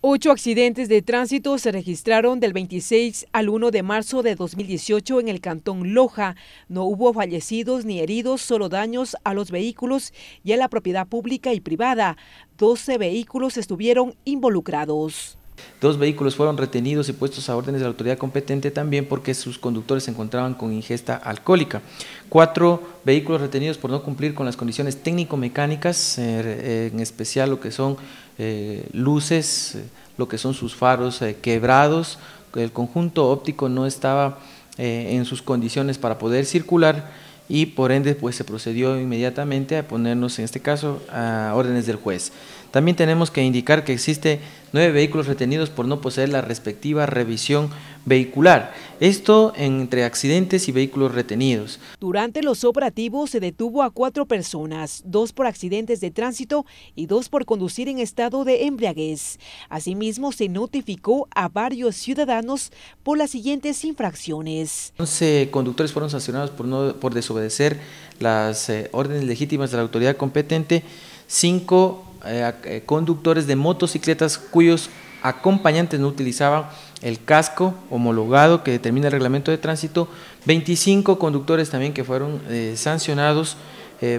Ocho accidentes de tránsito se registraron del 26 al 1 de marzo de 2018 en el cantón Loja. No hubo fallecidos ni heridos, solo daños a los vehículos y a la propiedad pública y privada. Doce vehículos estuvieron involucrados. Dos vehículos fueron retenidos y puestos a órdenes de la autoridad competente también porque sus conductores se encontraban con ingesta alcohólica. Cuatro vehículos retenidos por no cumplir con las condiciones técnico-mecánicas, eh, en especial lo que son eh, luces, lo que son sus faros eh, quebrados, el conjunto óptico no estaba en sus condiciones para poder circular y por ende pues se procedió inmediatamente a ponernos en este caso a órdenes del juez. También tenemos que indicar que existe nueve vehículos retenidos por no poseer la respectiva revisión vehicular. Esto entre accidentes y vehículos retenidos. Durante los operativos se detuvo a cuatro personas, dos por accidentes de tránsito y dos por conducir en estado de embriaguez. Asimismo, se notificó a varios ciudadanos por las siguientes infracciones. 11 conductores fueron sancionados por, no, por desobedecer las eh, órdenes legítimas de la autoridad competente, cinco eh, eh, conductores de motocicletas cuyos acompañantes no utilizaban el casco homologado que determina el reglamento de tránsito, 25 conductores también que fueron eh, sancionados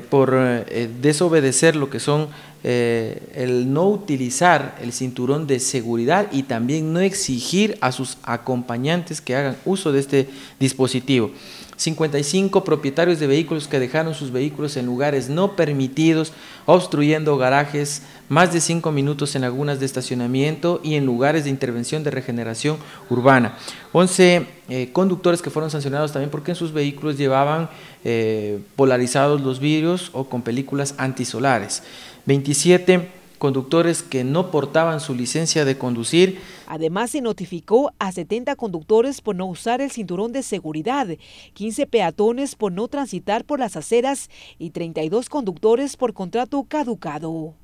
por desobedecer lo que son eh, el no utilizar el cinturón de seguridad y también no exigir a sus acompañantes que hagan uso de este dispositivo. 55 propietarios de vehículos que dejaron sus vehículos en lugares no permitidos, obstruyendo garajes, más de 5 minutos en lagunas de estacionamiento y en lugares de intervención de regeneración urbana. 11 eh, conductores que fueron sancionados también porque en sus vehículos llevaban eh, polarizados los vidrios o con películas antisolares. 27 conductores que no portaban su licencia de conducir. Además, se notificó a 70 conductores por no usar el cinturón de seguridad, 15 peatones por no transitar por las aceras y 32 conductores por contrato caducado.